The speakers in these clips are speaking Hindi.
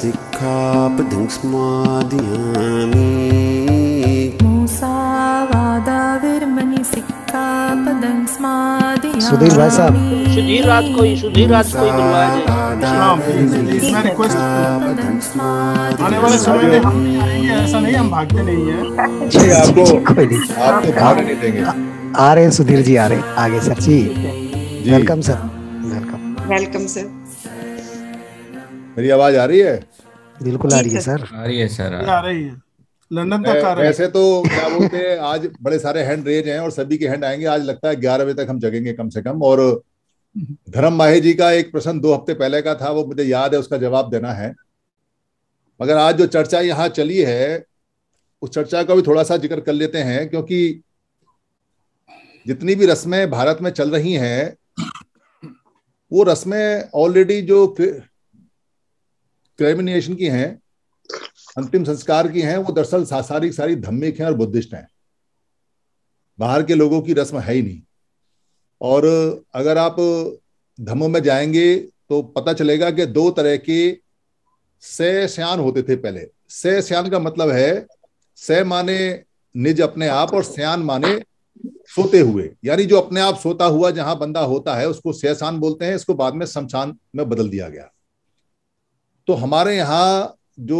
सिक्खापदंस्मादियामि सिक्खापदंस्मादियामि सुधीर भाई साहब सुधीर रात को ही सुधीर रात को ही आने वाले समय में हम ऐसा नहीं हम भागते नहीं है जी आपको कोई नहीं भाग नहीं देंगे आ रहे हैं सुधीर जी आ रहे आगे sir ji welcome sir welcome welcome sir मेरी आवाज आ रही है बिल्कुल आ रही है सर आ रही है सर आ रही है लंदन तक आ रहे है तो क्या बोलते हैं आज बड़े सारे हैंड रेज हैं और सभी के हैंड आएंगे आज लगता है ग्यारह बजे तक हम जगेंगे कम से कम और धर्म माहे जी का एक प्रश्न दो हफ्ते पहले का था वो मुझे याद है उसका जवाब देना है मगर आज जो चर्चा यहाँ चली है उस चर्चा का भी थोड़ा सा जिक्र कर लेते हैं क्योंकि जितनी भी रस्में भारत में चल रही हैं वो रस्में ऑलरेडी जो क्रेमिनेशन की हैं अंतिम संस्कार की हैं वो दरअसल सारी सारी धम्मिक हैं और बुद्धिस्ट हैं बाहर के लोगों की रस्म है ही नहीं और अगर आप धम्म में जाएंगे तो पता चलेगा कि दो तरह के सह होते थे पहले सह स्यान का मतलब है सह माने निज अपने आप और सयान माने सोते हुए यानी जो अपने आप सोता हुआ जहां बंदा होता है उसको सहसान बोलते हैं इसको बाद में शमशान में बदल दिया गया तो हमारे यहाँ जो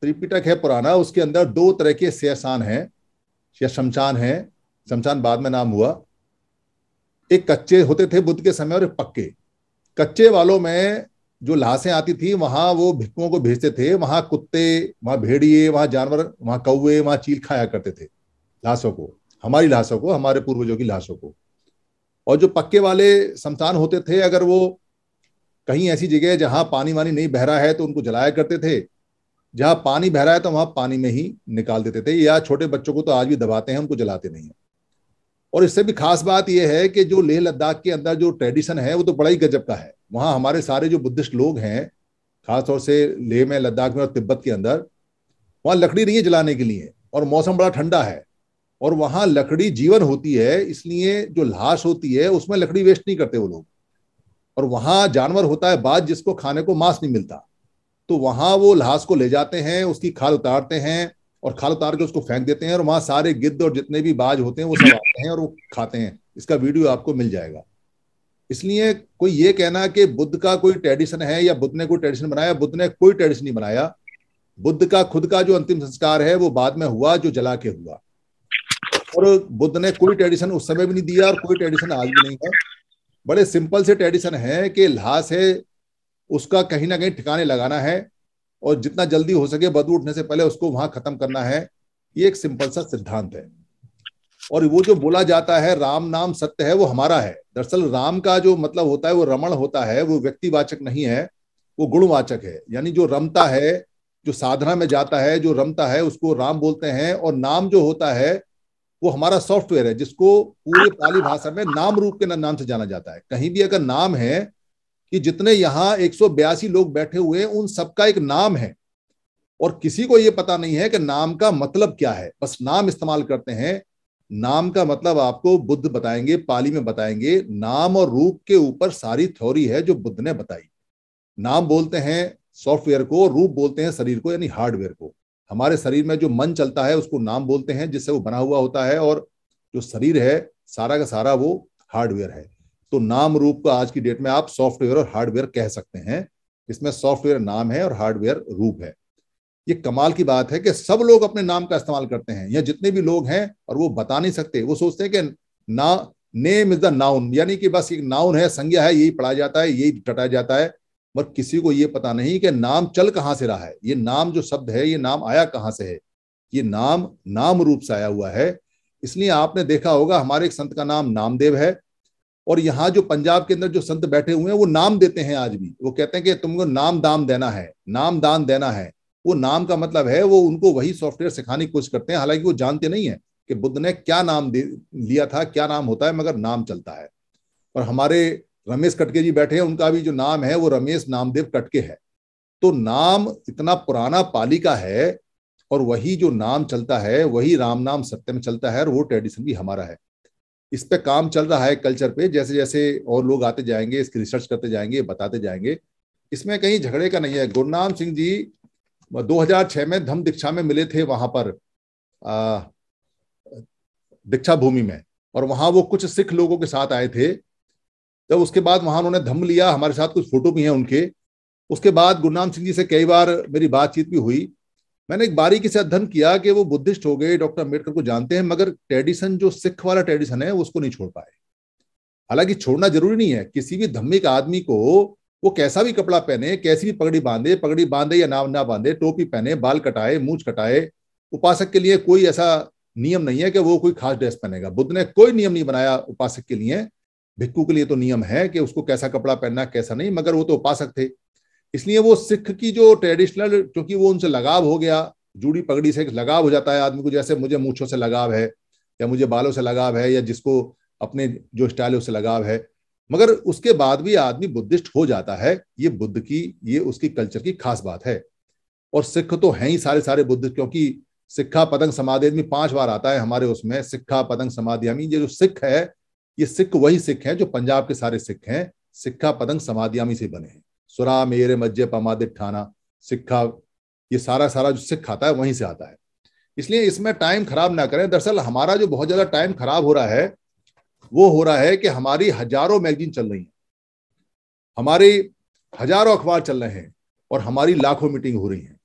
त्रिपिटक है पुराना उसके अंदर दो तरह के शेषान हैं या शमशान हैं शमशान बाद में नाम हुआ एक कच्चे होते थे बुद्ध के समय और एक पक्के कच्चे वालों में जो लाशें आती थी वहां वो भिक्कुओं को भेजते थे वहां कुत्ते वहां भेड़िए वहां जानवर वहां कौए वहां चील खाया करते थे लाशों को हमारी लाशों को हमारे पूर्वजों की लाशों को और जो पक्के वाले शमशान होते थे अगर वो कहीं ऐसी जगह जहां पानी वानी नहीं बह रहा है तो उनको जलाया करते थे जहां पानी बह रहा है तो वहां पानी में ही निकाल देते थे या छोटे बच्चों को तो आज भी दबाते हैं उनको जलाते नहीं और इससे भी खास बात यह है कि जो लेह लद्दाख के अंदर जो ट्रेडिशन है वो तो बड़ा ही गजब का है वहां हमारे सारे जो बुद्धिस्ट लोग हैं खासतौर से लेह में लद्दाख में और तिब्बत के अंदर वहां लकड़ी नहीं है जलाने के लिए और मौसम बड़ा ठंडा है और वहां लकड़ी जीवन होती है इसलिए जो लाश होती है उसमें लकड़ी वेस्ट नहीं करते वो लोग और वहां जानवर होता है बाज जिसको खाने को मांस नहीं मिलता तो वहां वो लाश को ले जाते हैं उसकी खाल उतारते हैं और खाल उतार के उसको फेंक देते हैं और वहां सारे गिद्ध और जितने भी बाज होते हैं वो सब आते हैं और वो खाते हैं इसका वीडियो आपको मिल जाएगा इसलिए कोई ये कहना कि बुद्ध का कोई ट्रेडिशन है या बुद्ध ने कोई ट्रेडिशन बनाया बुद्ध ने कोई ट्रेडिशन नहीं बनाया बुद्ध का खुद का जो अंतिम संस्कार है वो बाद में हुआ जो जला के हुआ और बुद्ध ने कोई ट्रेडिशन उस समय भी नहीं दिया और कोई ट्रेडिशन आज भी नहीं है बड़े सिंपल से ट्रेडिशन है कि लाश है उसका कहीं ना कहीं ठिकाने लगाना है और जितना जल्दी हो सके बदबू उठने से पहले उसको वहां खत्म करना है ये एक सिंपल सा सिद्धांत है और वो जो बोला जाता है राम नाम सत्य है वो हमारा है दरअसल राम का जो मतलब होता है वो रमण होता है वो व्यक्तिवाचक नहीं है वो गुणवाचक है यानी जो रमता है जो साधना में जाता है जो रमता है उसको राम बोलते हैं और नाम जो होता है वो हमारा सॉफ्टवेयर है जिसको पूरे हाँ। पाली भाषा में नाम रूप के नाम से जाना जाता है कहीं भी अगर नाम है कि जितने यहाँ एक लोग बैठे हुए हैं उन सबका एक नाम है और किसी को ये पता नहीं है कि नाम का मतलब क्या है बस नाम इस्तेमाल करते हैं नाम का मतलब आपको बुद्ध बताएंगे पाली में बताएंगे नाम और रूप के ऊपर सारी थ्योरी है जो बुद्ध ने बताई नाम बोलते हैं सॉफ्टवेयर को रूप बोलते हैं शरीर को यानी हार्डवेयर को हमारे शरीर में जो मन चलता है उसको नाम बोलते हैं जिससे वो बना हुआ होता है और जो शरीर है सारा का सारा वो हार्डवेयर है तो नाम रूप का आज की डेट में आप सॉफ्टवेयर और हार्डवेयर कह सकते हैं इसमें सॉफ्टवेयर नाम है और हार्डवेयर रूप है ये कमाल की बात है कि सब लोग अपने नाम का इस्तेमाल करते हैं या जितने भी लोग हैं और वो बता नहीं सकते वो सोचते हैं कि ना नेम इज द नाउन यानी कि बस एक नाउन है संज्ञा है यही पढ़ा जाता है यही डटा जाता है मगर किसी को ये पता नहीं कि नाम चल कहाँ से रहा है ये नाम जो शब्द है ये नाम आया कहाँ से है ये नाम नाम रूप से आया हुआ है इसलिए आपने देखा होगा हमारे एक संत का नाम नामदेव है और यहाँ जो पंजाब के अंदर जो संत बैठे हुए हैं वो नाम देते हैं आज भी वो कहते हैं कि तुमको नाम दाम देना है नाम दान देना है वो नाम का मतलब है वो उनको वही सॉफ्टवेयर सिखाने की कोशिश करते हैं हालांकि वो जानते नहीं है कि बुद्ध ने क्या नाम दे लिया था क्या नाम होता है मगर नाम चलता है और हमारे रमेश कटके जी बैठे हैं उनका भी जो नाम है वो रमेश नामदेव कटके है तो नाम इतना पुराना पाली का है और वही जो नाम चलता है वही राम नाम सत्य में चलता है और वो ट्रेडिशन भी हमारा है इस पे काम चल रहा है कल्चर पे जैसे जैसे और लोग आते जाएंगे इसकी रिसर्च करते जाएंगे बताते जाएंगे इसमें कहीं झगड़े का नहीं है गुरनाम सिंह जी 2006 में धम दीक्षा में मिले थे वहां पर दीक्षा भूमि में और वहां वो कुछ सिख लोगों के साथ आए थे जब तो उसके बाद वहां उन्होंने धम लिया हमारे साथ कुछ फोटो भी हैं उनके उसके बाद गुरनाम सिंह जी से कई बार मेरी बातचीत भी हुई मैंने एक बारीकी से अध्ययन किया कि वो बुद्धिस्ट हो गए डॉक्टर अम्बेडकर को जानते हैं मगर ट्रेडिशन जो सिख वाला ट्रेडिशन है उसको नहीं छोड़ पाए हालांकि छोड़ना जरूरी नहीं है किसी भी धम्मिक आदमी को वो कैसा भी कपड़ा पहने कैसी भी पगड़ी बांधे पगड़ी बांधे या ना ना बांधे टोपी पहने बाल कटाए मूछ कटाए उपासक के लिए कोई ऐसा नियम नहीं है कि वो कोई खास ड्रेस पहनेगा बुद्ध ने कोई नियम नहीं बनाया उपासक के लिए भिक्कू के लिए तो नियम है कि उसको कैसा कपड़ा पहनना कैसा नहीं मगर वो तो उपासक थे इसलिए वो सिख की जो ट्रेडिशनल क्योंकि वो उनसे लगाव हो गया जूड़ी पगड़ी से लगाव हो जाता है आदमी को जैसे मुझे मूछों से लगाव है या मुझे बालों से लगाव है या जिसको अपने जो स्टाइल है उससे लगाव है मगर उसके बाद भी आदमी बुद्धिस्ट हो जाता है ये बुद्ध की ये उसकी कल्चर की खास बात है और सिख तो हैं ही सारे सारे बुद्ध क्योंकि सिक्खा पतंग समाधि आदमी पांच बार आता है हमारे उसमें सिक्खा पतंग समाधि हमी ये जो सिख है ये सिख वही सिख हैं जो पंजाब के सारे सिख हैं सिक्खा पतंग समाधियामी से बने हैं सुरा मेरे मज्जे पमादित ठाना सिक्खा ये सारा सारा जो सिख आता है वहीं से आता है इसलिए इसमें टाइम खराब ना करें दरअसल हमारा जो बहुत ज्यादा टाइम खराब हो रहा है वो हो रहा है कि हमारी हजारों मैगजीन चल रही है हमारी हजारों अखबार चल रहे हैं और हमारी लाखों मीटिंग हो रही हैं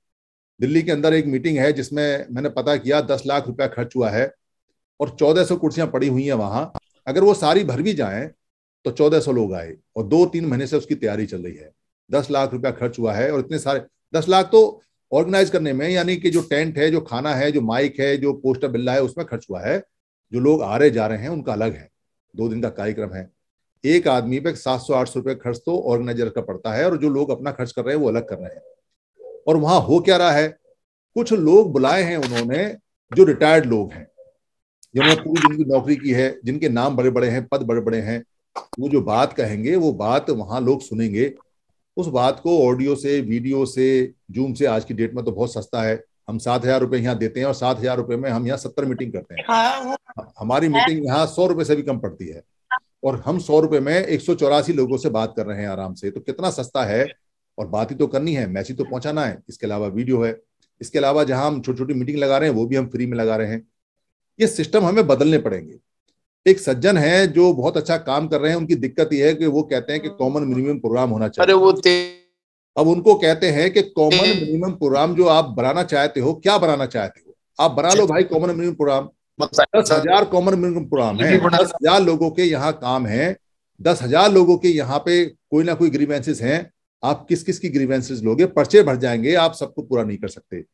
दिल्ली के अंदर एक मीटिंग है जिसमें मैंने पता किया दस लाख रुपया खर्च हुआ है और चौदह सौ कुर्सियां पड़ी हुई हैं वहां अगर वो सारी भर भी जाए तो चौदह सौ लोग आए और दो तीन महीने से उसकी तैयारी चल रही है दस लाख रुपया खर्च हुआ है और इतने सारे दस लाख तो ऑर्गेनाइज करने में यानी कि जो टेंट है जो खाना है जो माइक है जो पोस्टर बिल्ला है उसमें खर्च हुआ है जो लोग आ रहे जा रहे हैं उनका अलग है दो दिन का कार्यक्रम है एक आदमी पे सात सौ आठ सौ रुपये खर्च तो ऑर्गेनाइजर का पड़ता है और जो लोग अपना खर्च कर रहे हैं वो अलग कर रहे हैं और वहां हो क्या रहा है कुछ लोग बुलाए हैं उन्होंने जो रिटायर्ड लोग हैं जिन्होंने पूरी जिंदगी नौकरी की है जिनके नाम बड़े बड़े हैं पद बड़े बड़े हैं वो जो बात कहेंगे वो बात वहां लोग सुनेंगे उस बात को ऑडियो से वीडियो से जूम से आज की डेट में तो बहुत सस्ता है हम सात हजार रुपये यहाँ देते हैं और सात हजार रुपये में हम यहाँ सत्तर मीटिंग करते हैं हाँ। हमारी मीटिंग यहाँ सौ रुपए से भी कम पड़ती है और हम सौ रुपए में एक सौ चौरासी लोगों से बात कर रहे हैं आराम से तो कितना सस्ता है और बात ही तो करनी है मैसेज तो पहुंचाना है इसके अलावा वीडियो है इसके अलावा जहां हम छोटी छोटी मीटिंग लगा रहे हैं वो भी हम फ्री में लगा रहे हैं ये सिस्टम हमें बदलने पड़ेंगे एक सज्जन है जो बहुत अच्छा काम कर रहे हैं उनकी दिक्कत यह है कि वो कहते हैं कि कॉमन मिनिमम प्रोग्राम होना चाहिए अरे वो अब उनको कहते हैं कि कॉमन मिनिमम प्रोग्राम जो आप बनाना चाहते हो क्या बनाना चाहते हो आप बना लो अच्छा। भाई कॉमन मिनिमम प्रोग्राम दस हजार कॉमन मिनिमम प्रोग्राम है दस हजार लोगों के यहाँ काम है दस हजार लोगों के यहाँ पे कोई ना कोई ग्रीवेंसेस हैं आप किस किस की ग्रीवेंसेस लोगे पर्चे भर जाएंगे आप सबको पूरा नहीं कर सकते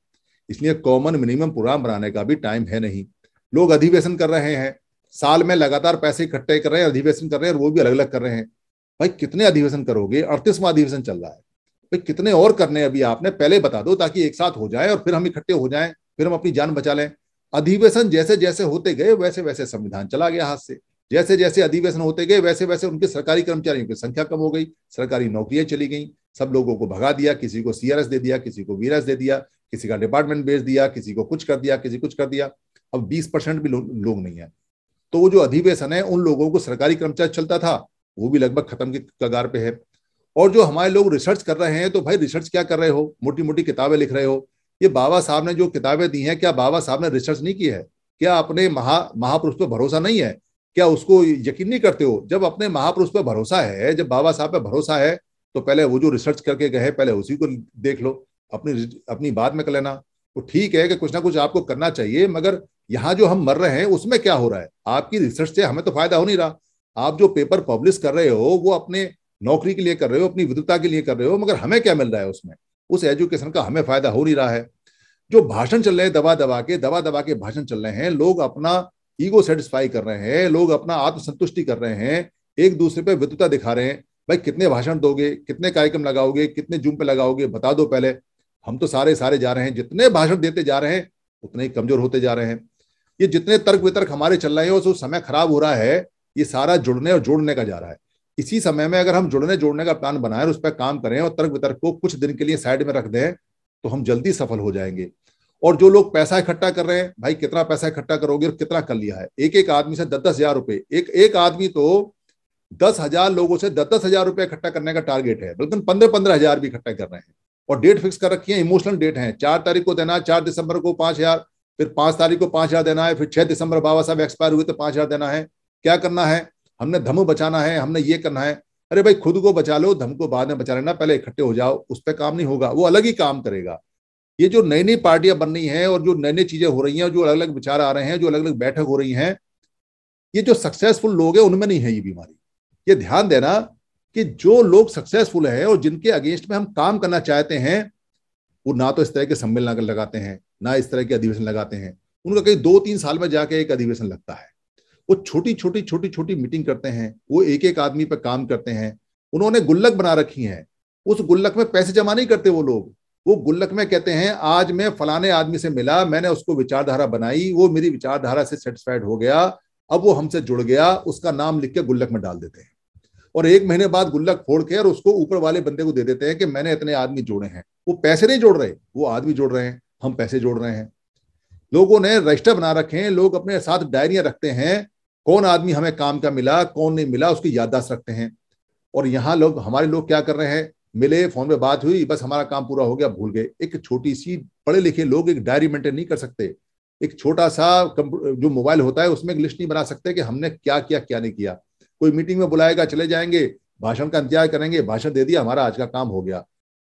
इसलिए कॉमन मिनिमम प्रोग्राम बनाने का भी टाइम है नहीं लोग अधिवेशन कर रहे हैं साल में लगातार पैसे इकट्ठे कर रहे हैं अधिवेशन कर रहे हैं और वो भी अलग अलग कर रहे हैं भाई कितने अधिवेशन करोगे अड़तीसवा अधिवेशन चल रहा है भाई कितने और करने अभी आपने पहले बता दो ताकि एक साथ हो जाए और फिर हम इकट्ठे हो जाए फिर हम अपनी जान बचा लें अधिवेशन जैसे जैसे होते गए वैसे वैसे संविधान चला गया हाथ से जैसे जैसे अधिवेशन होते गए वैसे वैसे उनके सरकारी कर्मचारियों की संख्या कम हो गई सरकारी नौकरियां चली गई सब लोगों को भगा दिया किसी को सीआरएस दे दिया किसी को वीरएस दे दिया किसी का डिपार्टमेंट बेच दिया किसी को कुछ कर दिया किसी कुछ कर दिया अब बीस परसेंट भी लो, लोग नहीं है तो वो जो अधिवेशन है उन लोगों को सरकारी कर्मचारी चलता था वो भी लगभग खत्म के कगार पे है और जो हमारे लोग रिसर्च कर रहे हैं तो भाई रिसर्च क्या कर रहे हो मोटी मोटी किताबें लिख रहे हो ये बाबा साहब ने जो किताबें दी हैं क्या बाबा साहब ने रिसर्च नहीं की है क्या अपने महा महापुरुष पर भरोसा नहीं है क्या उसको यकीन नहीं करते हो जब अपने महापुरुष पर भरोसा है जब बाबा साहब पर भरोसा है तो पहले वो जो रिसर्च करके गए पहले उसी को देख लो अपनी अपनी बात में कर लेना तो ठीक है कि कुछ ना कुछ आपको करना चाहिए मगर यहाँ जो हम मर रहे हैं उसमें क्या हो रहा है आपकी रिसर्च से हमें तो फायदा हो नहीं रहा आप जो पेपर पब्लिश कर रहे हो वो अपने नौकरी के लिए कर रहे हो अपनी विद्वता के लिए कर रहे हो मगर हमें क्या मिल रहा है उसमें उस एजुकेशन का हमें फायदा हो नहीं रहा है जो भाषण चल रहे हैं दबा दबा के दबा दबा के भाषण चल रहे हैं लोग अपना ईगो सेटिस्फाई कर रहे हैं लोग अपना आत्मसंतुष्टि कर रहे हैं एक दूसरे पर विद्वता दिखा रहे हैं भाई कितने भाषण दोगे कितने कार्यक्रम लगाओगे कितने जूम पे लगाओगे बता दो पहले हम तो सारे सारे जा रहे हैं जितने भाषण देते जा रहे हैं उतने ही कमजोर होते जा रहे हैं ये जितने तर्क वितर्क हमारे चल रहे हैं और समय खराब हो रहा है ये सारा जुड़ने और जोड़ने का जा रहा है इसी समय में अगर हम जुड़ने जोड़ने का प्लान बनाएं और उस पर काम करें और तर्क वितर्क को कुछ दिन के लिए साइड में रख दें तो हम जल्दी सफल हो जाएंगे और जो लोग पैसा इकट्ठा कर रहे हैं भाई कितना पैसा इकट्ठा करोगे और कितना कर लिया है एक एक आदमी से दस दस हजार रुपए एक एक आदमी तो दस हजार लोगों से दस दस हजार रुपए इकट्ठा करने का टारगेट है बल्कि पंद्रह पंद्रह हजार भी इकट्ठा कर रहे हैं और डेट फिक्स कर रखी है इमोशनल डेट है चार तारीख को देना चार दिसंबर को पांच हजार फिर पांच तारीख को पांच हजार देना है फिर छह दिसंबर बाबा साहब एक्सपायर हुए तो पांच हजार देना है क्या करना है हमने धम बचाना है हमने ये करना है अरे भाई खुद को बचा लो धम को बाद में बचा लेना पहले इकट्ठे हो जाओ उस पर काम नहीं होगा वो अलग ही काम करेगा ये जो नई नई पार्टियां बन रही हैं और जो नई नई चीजें हो रही हैं और जो अलग अलग विचार आ रहे हैं जो अलग अलग बैठक हो रही हैं ये जो सक्सेसफुल लोग हैं उनमें नहीं है ये बीमारी ये ध्यान देना कि जो लोग सक्सेसफुल है और जिनके अगेंस्ट में हम काम करना चाहते हैं वो ना तो इस तरह के सम्मेलन लगाते हैं ना इस तरह के अधिवेशन लगाते हैं उनका कहीं दो तीन साल में जाके एक अधिवेशन लगता है वो छोटी छोटी छोटी छोटी मीटिंग करते हैं वो एक एक आदमी पर काम करते हैं उन्होंने गुल्लक बना रखी है उस गुल्लक में पैसे जमा नहीं करते वो लोग वो गुल्लक में कहते हैं आज मैं फलाने आदमी से मिला मैंने उसको विचारधारा बनाई वो मेरी विचारधारा से सेटिस्फाइड हो गया अब वो हमसे जुड़ गया उसका नाम लिख के गुल्लक में डाल देते हैं और एक महीने बाद गुल्लक फोड़ के और उसको ऊपर वाले बंदे को दे देते हैं कि मैंने इतने आदमी जोड़े हैं वो पैसे नहीं जोड़ रहे वो आदमी जोड़ रहे हैं हम पैसे जोड़ रहे हैं लोगों ने रजिस्टर बना रखे हैं लोग अपने साथ डायरियां रखते हैं कौन आदमी हमें काम का मिला कौन नहीं मिला उसकी याददाश्त रखते हैं और यहाँ लोग हमारे लोग क्या कर रहे हैं मिले फोन पे बात हुई बस हमारा काम पूरा हो गया भूल गए एक छोटी सी पढ़े लिखे लोग एक डायरी मेंटेन नहीं कर सकते एक छोटा सा जो मोबाइल होता है उसमें एक लिस्ट नहीं बना सकते कि हमने क्या किया क्या नहीं किया कोई मीटिंग में बुलाएगा चले जाएंगे भाषण का इंतजार करेंगे भाषण दे दिया हमारा आज का काम हो गया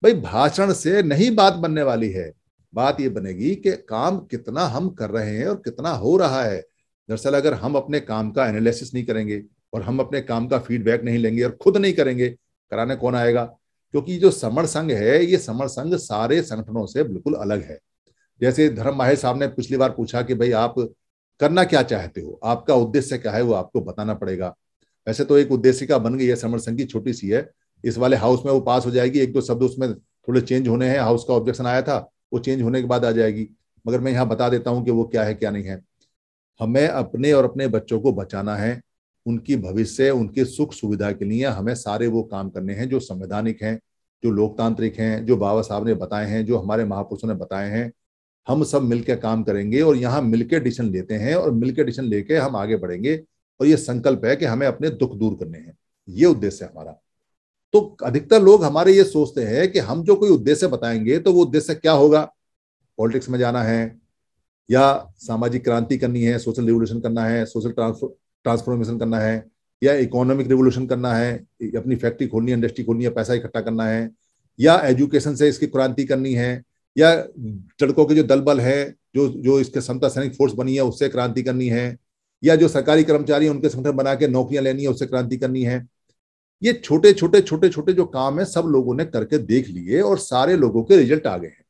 भाई भाषण से नहीं बात बनने वाली है बात यह बनेगी कि काम कितना हम कर रहे हैं और कितना हो रहा है दरअसल अगर हम अपने काम का एनालिसिस नहीं करेंगे और हम अपने काम का फीडबैक नहीं लेंगे और खुद नहीं करेंगे कराने कौन आएगा क्योंकि जो समर संघ है ये समर संघ सारे संगठनों से बिल्कुल अलग है जैसे धर्म माहिर साहब ने पिछली बार पूछा कि भाई आप करना क्या चाहते हो आपका उद्देश्य क्या है वो आपको बताना पड़ेगा वैसे तो एक उद्देश्य का बन गई है समर संघ की छोटी सी है इस वाले हाउस में वो पास हो जाएगी एक दो शब्द उसमें थोड़े चेंज होने हैं हाउस का ऑब्जेक्शन आया था वो चेंज होने के बाद आ जाएगी मगर मैं यहाँ बता देता हूँ कि वो क्या है क्या नहीं है हमें अपने और अपने बच्चों को बचाना है उनकी भविष्य उनकी सुख सुविधा के लिए हमें सारे वो काम करने हैं जो संवैधानिक हैं जो लोकतांत्रिक हैं जो बाबा साहब ने बताए हैं जो हमारे महापुरुषों ने बताए हैं हम सब मिलकर काम करेंगे और यहाँ मिलकर डिसीजन लेते हैं और मिलकर डिसीजन लेके हम आगे बढ़ेंगे और ये संकल्प है कि हमें अपने दुख दूर करने हैं ये उद्देश्य है हमारा तो अधिकतर लोग हमारे ये सोचते हैं कि हम जो कोई उद्देश्य बताएंगे तो वो उद्देश्य क्या होगा पॉलिटिक्स में जाना है या सामाजिक क्रांति करनी है सोशल रिवोल्यूशन करना है सोशल ट्रांसफॉर्मेशन करना है या इकोनॉमिक रिवोल्यूशन करना है अपनी फैक्ट्री खोलनी है इंडस्ट्री खोलनी है पैसा इकट्ठा करना है या एजुकेशन से इसकी क्रांति करनी है या लड़कों के जो दल बल है जो जो इसके समता सैनिक फोर्स बनी है उससे क्रांति करनी है या जो सरकारी कर्मचारी उनके संगठन बना के नौकरियां लेनी है उससे क्रांति करनी है ये छोटे छोटे छोटे छोटे जो काम है सब लोगों ने करके देख लिए और सारे लोगों के रिजल्ट आ गए हैं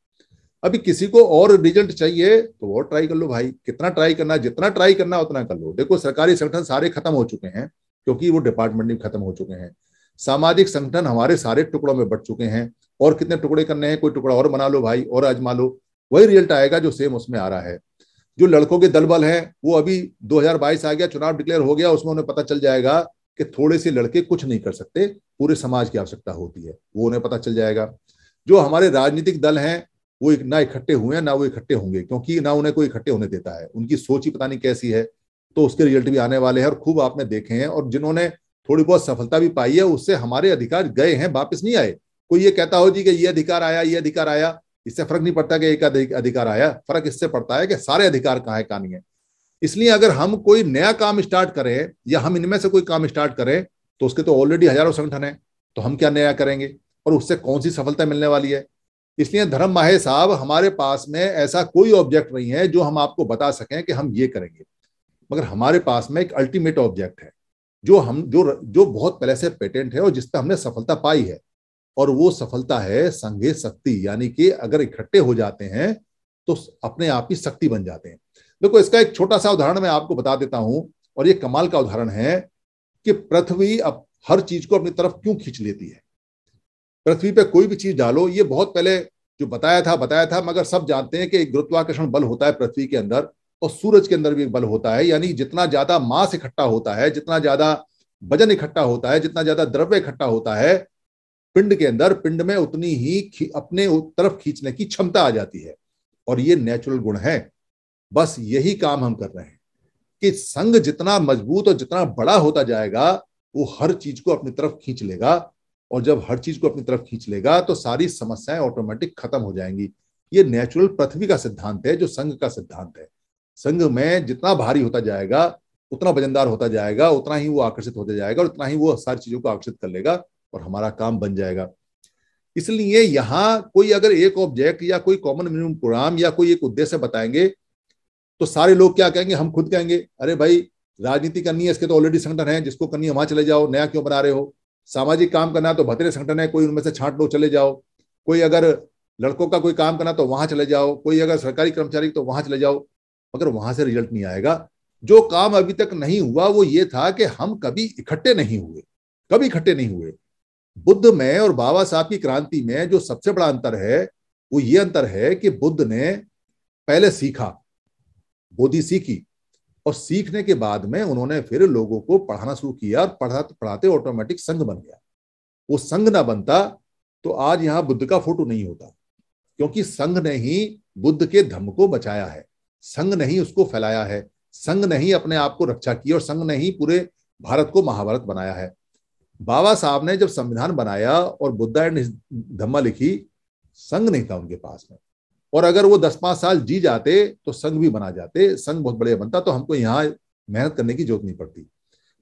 अभी किसी को और रिजल्ट चाहिए तो और ट्राई कर लो भाई कितना ट्राई करना जितना ट्राई करना उतना कर लो देखो सरकारी संगठन सारे खत्म हो चुके हैं क्योंकि वो डिपार्टमेंट भी खत्म हो चुके हैं सामाजिक संगठन हमारे सारे टुकड़ों में बट चुके हैं और कितने टुकड़े करने हैं कोई टुकड़ा और बना लो भाई और आजमा लो वही रिजल्ट आएगा जो सेम उसमें आ रहा है जो लड़कों के दलबल हैं वो अभी 2022 आ गया चुनाव डिक्लेयर हो गया उसमें उन्हें पता चल जाएगा कि थोड़े से लड़के कुछ नहीं कर सकते पूरे समाज की आवश्यकता होती है वो उन्हें पता चल जाएगा जो हमारे राजनीतिक दल हैं वो ना इकट्ठे हुए हैं ना वो इकट्ठे होंगे क्योंकि ना उन्हें कोई इकट्ठे होने देता है उनकी सोच ही पता नहीं कैसी है तो उसके रिजल्ट भी आने वाले हैं और खूब आपने देखे हैं और जिन्होंने थोड़ी बहुत सफलता भी पाई है उससे हमारे अधिकार गए हैं वापस नहीं आए कोई ये कहता हो जी कि ये अधिकार आया ये अधिकार आया इससे फर्क नहीं पड़ता कि एक अधिकार आया फर्क इससे पड़ता है कि सारे अधिकार कहाँ है नहीं है इसलिए अगर हम कोई नया काम स्टार्ट करें या हम इनमें से कोई काम स्टार्ट करें तो उसके तो ऑलरेडी हजारों संगठन है तो हम क्या नया करेंगे और उससे कौन सी सफलता मिलने वाली है इसलिए धर्म माहे साहब हमारे पास में ऐसा कोई ऑब्जेक्ट नहीं है जो हम आपको बता सकें कि हम ये करेंगे मगर हमारे पास में एक अल्टीमेट ऑब्जेक्ट है जो हम जो जो बहुत पहले से पेटेंट है और जिस पर हमने सफलता पाई है और वो सफलता है संघे शक्ति यानी कि अगर इकट्ठे हो जाते हैं तो अपने आप ही शक्ति बन जाते हैं देखो इसका एक छोटा सा उदाहरण मैं आपको बता देता हूं और ये कमाल का उदाहरण है कि पृथ्वी अब हर चीज को अपनी तरफ क्यों खींच लेती है पृथ्वी पे कोई भी चीज डालो ये बहुत पहले जो बताया था बताया था मगर सब जानते हैं कि एक गुरुत्वाकर्षण बल होता है पृथ्वी के अंदर और सूरज के अंदर भी एक बल होता है यानी जितना ज्यादा मास इकट्ठा होता है जितना ज्यादा वजन इकट्ठा होता है जितना ज्यादा द्रव्य इकट्ठा होता है पिंड के अंदर पिंड में उतनी ही अपने तरफ खींचने की क्षमता आ जाती है और ये नेचुरल गुण है बस यही काम हम कर रहे हैं कि संघ जितना मजबूत और जितना बड़ा होता जाएगा वो हर चीज को अपनी तरफ खींच लेगा और जब हर चीज को अपनी तरफ खींच लेगा तो सारी समस्याएं ऑटोमेटिक खत्म हो जाएंगी ये नेचुरल पृथ्वी का सिद्धांत है जो संघ का सिद्धांत है संघ में जितना भारी होता जाएगा उतना वजनदार होता जाएगा उतना ही वो आकर्षित होता जाएगा और उतना ही वो सारी चीजों को आकर्षित कर लेगा और हमारा काम बन जाएगा इसलिए यहां कोई अगर एक ऑब्जेक्ट या कोई कॉमन मिनिमम प्रोग्राम या कोई एक उद्देश्य बताएंगे तो सारे लोग क्या कहेंगे हम खुद कहेंगे अरे भाई राजनीति करनी है इसके तो ऑलरेडी संगठन है जिसको करनी है वहां चले जाओ नया क्यों बना रहे हो सामाजिक काम करना है तो भतरे संगठन है कोई उनमें से छांट लो चले जाओ कोई अगर लड़कों का कोई काम करना तो वहां चले जाओ कोई अगर सरकारी कर्मचारी तो वहां चले जाओ मगर वहां से रिजल्ट नहीं आएगा जो काम अभी तक नहीं हुआ वो ये था कि हम कभी इकट्ठे नहीं हुए कभी इकट्ठे नहीं हुए बुद्ध में और बाबा साहब की क्रांति में जो सबसे बड़ा अंतर है वो ये अंतर है कि बुद्ध ने पहले सीखा बोधी सीखी और सीखने के बाद में उन्होंने फिर लोगों को पढ़ाना शुरू किया और पढ़ा पढ़ाते ऑटोमेटिक संघ बन गया वो संघ ना बनता तो आज यहाँ बुद्ध का फोटो नहीं होता क्योंकि संघ ने ही बुद्ध के धम्म को बचाया है संघ ने ही उसको फैलाया है संघ ने ही अपने आप को रक्षा की और संघ ने ही पूरे भारत को महाभारत बनाया है बाबा साहब ने जब संविधान बनाया और बुद्ध एंड धम्मा लिखी संघ नहीं था उनके पास में और अगर वो दस पांच साल जी जाते तो संघ भी बना जाते संघ बहुत बढ़िया बनता तो हमको यहाँ मेहनत करने की जरूरत नहीं पड़ती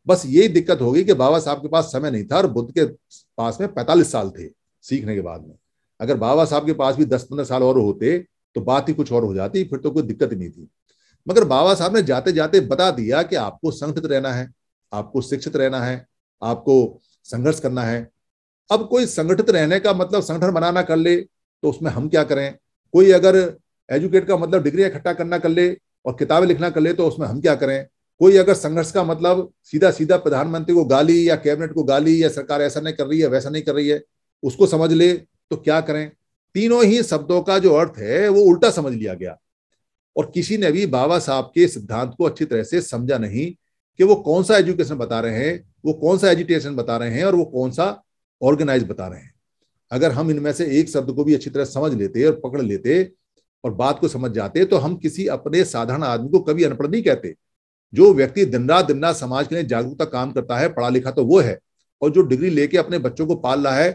बस यही दिक्कत होगी कि बाबा साहब के पास समय नहीं था और बुद्ध के पास में पैंतालीस साल थे सीखने के बाद में अगर बाबा साहब के पास भी दस पंद्रह साल और होते तो बात ही कुछ और हो जाती फिर तो कोई दिक्कत ही नहीं थी मगर बाबा साहब ने जाते जाते बता दिया कि आपको संगठित रहना है आपको शिक्षित रहना है आपको संघर्ष करना है अब कोई संगठित रहने का मतलब संगठन बनाना कर ले तो उसमें हम क्या करें कोई अगर एजुकेट का मतलब डिग्री इकट्ठा करना कर ले और किताबें लिखना कर ले तो उसमें हम क्या करें कोई अगर संघर्ष का मतलब सीधा सीधा प्रधानमंत्री को गाली या कैबिनेट को गाली या सरकार ऐसा नहीं कर रही है वैसा नहीं कर रही है उसको समझ ले तो क्या करें तीनों ही शब्दों का जो अर्थ है वो उल्टा समझ लिया गया और किसी ने भी बाबा साहब के सिद्धांत को अच्छी तरह से समझा नहीं कि वो कौन सा एजुकेशन बता रहे हैं वो कौन सा एजुटेशन बता रहे हैं और वो कौन सा ऑर्गेनाइज बता रहे हैं अगर हम इनमें से एक शब्द को भी अच्छी तरह समझ लेते और पकड़ लेते और बात को समझ जाते तो हम किसी अपने साधारण आदमी को कभी अनपढ़ नहीं कहते जो व्यक्ति दिन रात दिन रात समाज के लिए जागरूकता काम करता है पढ़ा लिखा तो वो है और जो डिग्री लेके अपने बच्चों को पाल रहा है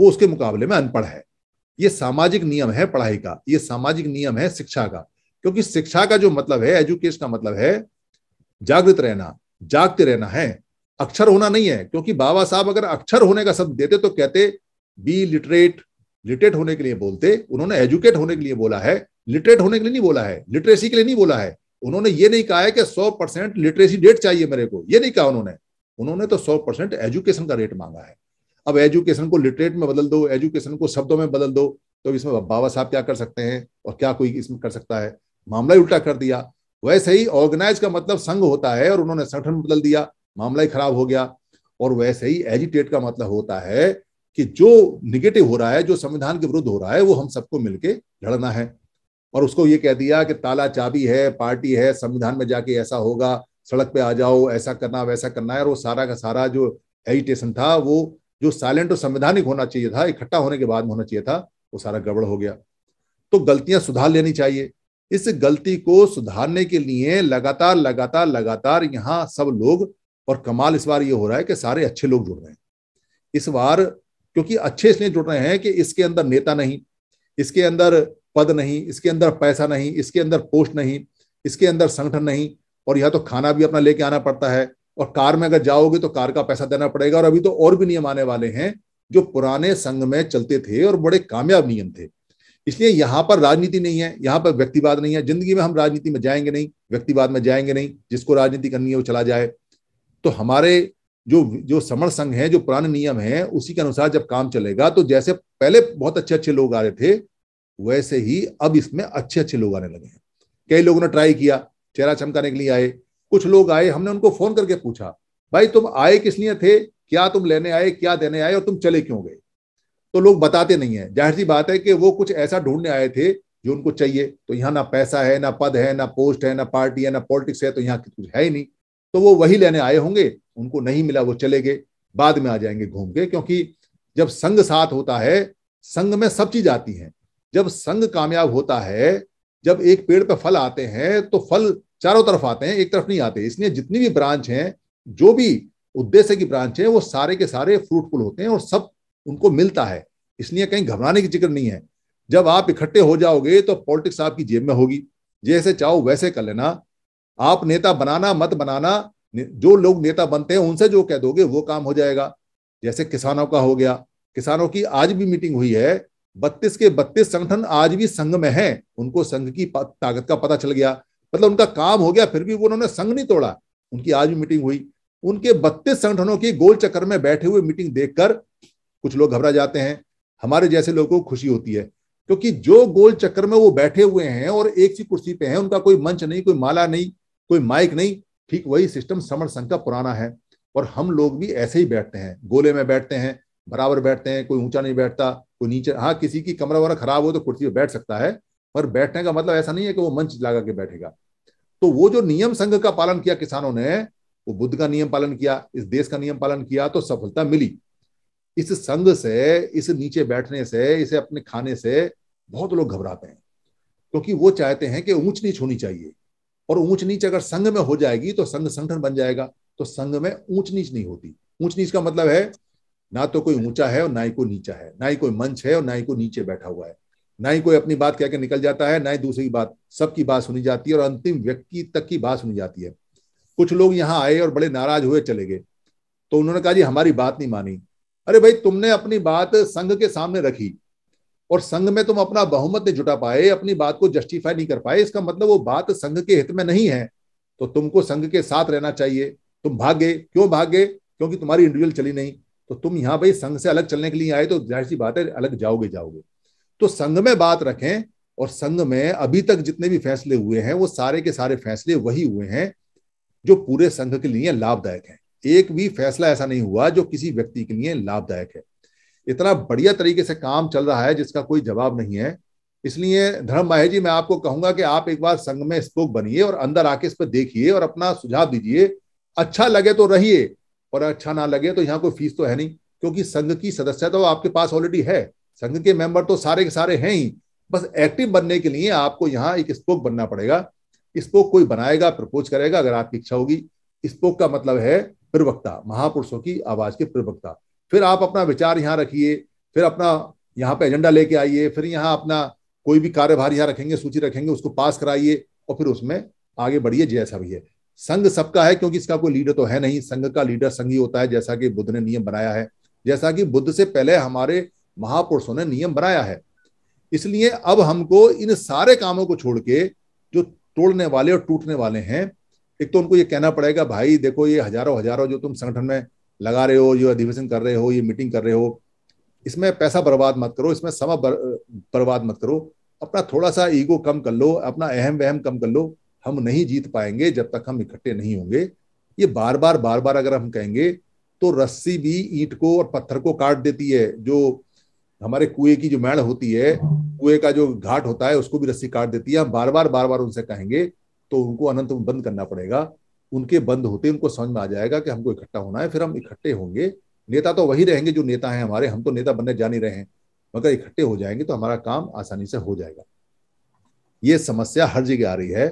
वो उसके मुकाबले में अनपढ़ है ये सामाजिक नियम है पढ़ाई का ये सामाजिक नियम है शिक्षा का क्योंकि शिक्षा का जो मतलब है एजुकेशन का मतलब है जागृत रहना जागते रहना है अक्षर होना नहीं है क्योंकि बाबा साहब अगर अक्षर होने का शब्द देते तो कहते बी लिटरेट लिटरेट होने के लिए बोलते उन्होंने एजुकेट होने के लिए बोला है लिटरेट होने के लिए नहीं बोला है लिटरेसी के लिए नहीं बोला है उन्होंने ये नहीं कहा है कि सौ परसेंट लिटरेसी रेट चाहिए मेरे को ये नहीं कहा उन्होंने उन्होंने तो सौ परसेंट एजुकेशन का रेट मांगा है अब एजुकेशन को लिटरेट में बदल दो एजुकेशन को शब्दों में बदल दो तो इसमें बाबा साहब क्या कर सकते हैं और क्या कोई इसमें कर सकता है मामला ही उल्टा कर दिया वैसे ही ऑर्गेनाइज का मतलब संघ होता है और उन्होंने संगठन बदल दिया मामला ही खराब हो गया और वैसे ही एजुटेट का मतलब होता है कि जो निगेटिव हो रहा है जो संविधान के विरुद्ध हो रहा है वो हम सबको मिलकर लड़ना है और उसको ये कह दिया कि ताला चाबी है पार्टी है संविधान में जाके ऐसा होगा सड़क पे आ जाओ ऐसा करना वैसा करना है और वो सारा का सारा जो एजिटेशन था वो जो साइलेंट और संवैधानिक होना चाहिए था इकट्ठा होने के बाद में होना चाहिए था वो सारा गड़बड़ हो गया तो गलतियां सुधार लेनी चाहिए इस गलती को सुधारने के लिए लगातार लगातार लगातार यहाँ सब लोग और कमाल इस बार ये हो रहा है कि सारे अच्छे लोग जुड़ रहे हैं इस बार क्योंकि अच्छे इसलिए जुड़ रहे हैं कि इसके अंदर नेता नहीं इसके अंदर पद नहीं इसके अंदर पैसा नहीं इसके अंदर पोस्ट नहीं इसके अंदर संगठन नहीं और यह तो खाना भी अपना लेके आना पड़ता है और कार में अगर जाओगे तो कार का पैसा देना पड़ेगा और अभी तो और भी नियम आने वाले हैं जो पुराने संघ में चलते थे और बड़े कामयाब नियम थे इसलिए यहां पर राजनीति नहीं है यहां पर व्यक्तिवाद नहीं है जिंदगी में हम राजनीति में जाएंगे नहीं व्यक्तिवाद में जाएंगे नहीं जिसको राजनीति करनी है वो चला जाए तो हमारे जो जो समर संघ है जो पुराने नियम है उसी के अनुसार जब काम चलेगा तो जैसे पहले बहुत अच्छे अच्छे लोग आ रहे थे वैसे ही अब इसमें अच्छे अच्छे लोग आने लगे हैं कई लोगों ने ट्राई किया चेहरा चमकाने के लिए आए कुछ लोग आए हमने उनको फोन करके पूछा भाई तुम आए किस लिए थे क्या तुम लेने आए क्या देने आए और तुम चले क्यों गए तो लोग बताते नहीं है जाहिर सी बात है कि वो कुछ ऐसा ढूंढने आए थे जो उनको चाहिए तो यहाँ ना पैसा है ना पद है ना पोस्ट है ना पार्टी है ना पॉलिटिक्स है तो यहाँ कुछ है ही नहीं तो वो वही लेने आए होंगे उनको नहीं मिला वो चले गए बाद में आ जाएंगे घूम के क्योंकि जब संग साथ होता है संग में सब चीज आती है जब संग कामयाब होता है जब एक पेड़ पर पे फल आते हैं तो फल चारों तरफ आते हैं एक तरफ नहीं आते इसलिए जितनी भी ब्रांच हैं जो भी उद्देश्य की ब्रांच है वो सारे के सारे फ्रूटफुल होते हैं और सब उनको मिलता है इसलिए कहीं घबराने की जिक्र नहीं है जब आप इकट्ठे हो जाओगे तो पॉलिटिक्स आपकी जेब में होगी जैसे चाहो वैसे कर लेना आप नेता बनाना मत बनाना जो लोग नेता बनते हैं उनसे जो कह दोगे वो काम हो जाएगा जैसे किसानों का हो गया किसानों की आज भी मीटिंग हुई है बत्तीस के बत्तीस संगठन आज भी संघ में हैं उनको संघ की ताकत का पता चल गया मतलब उनका काम हो गया फिर भी वो उन्होंने संघ नहीं तोड़ा उनकी आज भी मीटिंग हुई उनके बत्तीस संगठनों की गोल चक्कर में बैठे हुए मीटिंग देखकर कुछ लोग घबरा जाते हैं हमारे जैसे लोगों को खुशी होती है क्योंकि जो गोल चक्कर में वो बैठे हुए हैं और एक सी कुर्सी पे हैं उनका कोई मंच नहीं कोई माला नहीं कोई माइक नहीं ठीक वही सिस्टम समर संघ का पुराना है और हम लोग भी ऐसे ही बैठते हैं गोले में बैठते हैं बराबर बैठते हैं कोई ऊंचा नहीं बैठता कोई नीचे हाँ किसी की कमरा वगैरह खराब हो तो कुर्सी पर बैठ सकता है पर बैठने का मतलब ऐसा नहीं है कि वो मंच लगा के बैठेगा तो वो जो नियम संघ का पालन किया किसानों ने वो बुद्ध का नियम पालन किया इस देश का नियम पालन किया तो सफलता मिली इस संघ से इस नीचे बैठने से इसे अपने खाने से बहुत लोग घबराते हैं क्योंकि तो वो चाहते हैं कि ऊंच नीच होनी चाहिए और ऊंच नीच अगर संघ में हो जाएगी तो संघ संगठन बन जाएगा तो संघ में ऊंच नीच नहीं होती ऊंच नीच का मतलब है ना तो कोई ऊंचा है और ना ही कोई नीचा है ना ही कोई मंच है और ना ही कोई नीचे बैठा हुआ है ना ही कोई अपनी बात कहकर निकल जाता है ना ही दूसरी बात सबकी बात सुनी जाती है और अंतिम व्यक्ति तक की बात सुनी जाती है कुछ लोग यहाँ आए और बड़े नाराज हुए चले गए तो उन्होंने कहा जी हमारी बात नहीं मानी अरे भाई तुमने अपनी बात संघ के सामने रखी और संघ में तुम अपना बहुमत नहीं जुटा पाए अपनी बात को जस्टिफाई नहीं कर पाए इसका मतलब वो बात संघ के हित में नहीं है तो तुमको संघ के साथ रहना चाहिए तुम भागे क्यों भागे क्योंकि तुम्हारी इंडिविजुअल चली नहीं तो तुम यहां भाई संघ से अलग चलने के लिए आए तो जाहिर सी बात है अलग जाओगे जाओगे तो संघ में बात रखें और संघ में अभी तक जितने भी फैसले हुए हैं वो सारे के सारे फैसले वही हुए हैं जो पूरे संघ के लिए लाभदायक है एक भी फैसला ऐसा नहीं हुआ जो किसी व्यक्ति के लिए लाभदायक है इतना बढ़िया तरीके से काम चल रहा है जिसका कोई जवाब नहीं है इसलिए धर्म भाई जी मैं आपको कहूंगा कि आप एक बार संघ में स्पोक बनिए और अंदर आके इस पर देखिए और अपना सुझाव दीजिए अच्छा लगे तो रहिए और अच्छा ना लगे तो यहाँ कोई फीस तो है नहीं क्योंकि संघ की सदस्यता तो आपके पास ऑलरेडी है संघ के मेंबर तो सारे के सारे हैं ही बस एक्टिव बनने के लिए आपको यहाँ एक स्पोक बनना पड़ेगा स्पोक कोई बनाएगा प्रपोज करेगा अगर आपकी इच्छा होगी स्पोक का मतलब है प्रवक्ता महापुरुषों की आवाज के प्रवक्ता फिर आप अपना विचार यहाँ रखिए फिर अपना यहाँ पे एजेंडा लेके आइए फिर यहाँ अपना कोई भी कार्यभार यहाँ रखेंगे सूची रखेंगे उसको पास कराइए और फिर उसमें आगे बढ़िए जैसा भी है संघ सबका है क्योंकि इसका कोई लीडर तो है नहीं संघ का लीडर संघ ही होता है जैसा कि बुद्ध ने नियम बनाया है जैसा कि बुद्ध से पहले हमारे महापुरुषों ने नियम बनाया है इसलिए अब हमको इन सारे कामों को छोड़ के जो तोड़ने वाले और टूटने वाले हैं एक तो उनको ये कहना पड़ेगा भाई देखो ये हजारों हजारों जो तुम संगठन में लगा रहे हो जो अधिवेशन कर रहे हो ये मीटिंग कर रहे हो इसमें पैसा बर्बाद मत करो इसमें समय बर्बाद मत करो अपना थोड़ा सा ईगो कम कर लो अपना अहम वहम कम कर लो हम नहीं जीत पाएंगे जब तक हम इकट्ठे नहीं होंगे ये बार बार बार बार अगर हम कहेंगे तो रस्सी भी ईंट को और पत्थर को काट देती है जो हमारे कुएं की जो मैण होती है कुएं का जो घाट होता है उसको भी रस्सी काट देती है हम बार बार बार बार उनसे कहेंगे तो उनको अनंत बंद करना पड़ेगा उनके बंद होते उनको समझ में आ जाएगा कि हमको इकट्ठा होना है फिर हम इकट्ठे होंगे नेता तो वही रहेंगे जो नेता हैं हमारे हम तो नेता बनने जा नहीं रहे हैं मगर इकट्ठे हो जाएंगे तो हमारा काम आसानी से हो जाएगा ये समस्या हर जगह आ रही है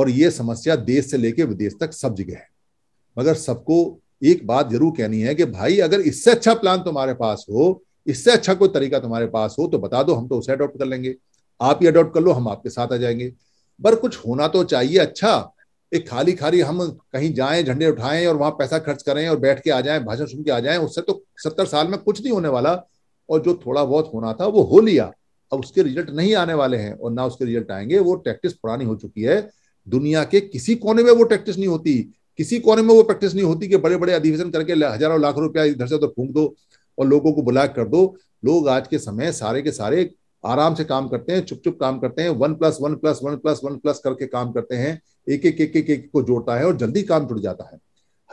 और ये समस्या देश से लेके विदेश तक सब जगह है मगर सबको एक बात जरूर कहनी है कि भाई अगर इससे अच्छा प्लान तुम्हारे पास हो इससे अच्छा कोई तरीका तुम्हारे पास हो तो बता दो हम तो उसे अडॉप्ट कर लेंगे आप ही अडॉप्ट कर लो हम आपके साथ आ जाएंगे पर कुछ होना तो चाहिए अच्छा एक खाली खाली हम कहीं जाएं झंडे उठाएं और वहां पैसा खर्च करें और बैठ के आ जाएं भाषण सुन के आ जाएं उससे तो सत्तर साल में कुछ नहीं होने वाला और जो थोड़ा बहुत होना था वो हो लिया अब उसके रिजल्ट नहीं आने वाले हैं और ना उसके रिजल्ट आएंगे वो प्रैक्टिस पुरानी हो चुकी है दुनिया के किसी कोने में वो प्रैक्टिस नहीं होती किसी कोने में वो प्रैक्टिस नहीं होती कि बड़े बड़े अधिवेशन करके हजारों लाख रुपया इधर से उधर फूंक दो और लोगों को बुला कर दो लोग आज के समय सारे के सारे आराम से काम करते हैं चुप चुप काम करते हैं one plus one plus one plus one plus करके काम करते हैं एक एक एक एक एक को जोड़ता है और जल्दी काम जुड़ जाता है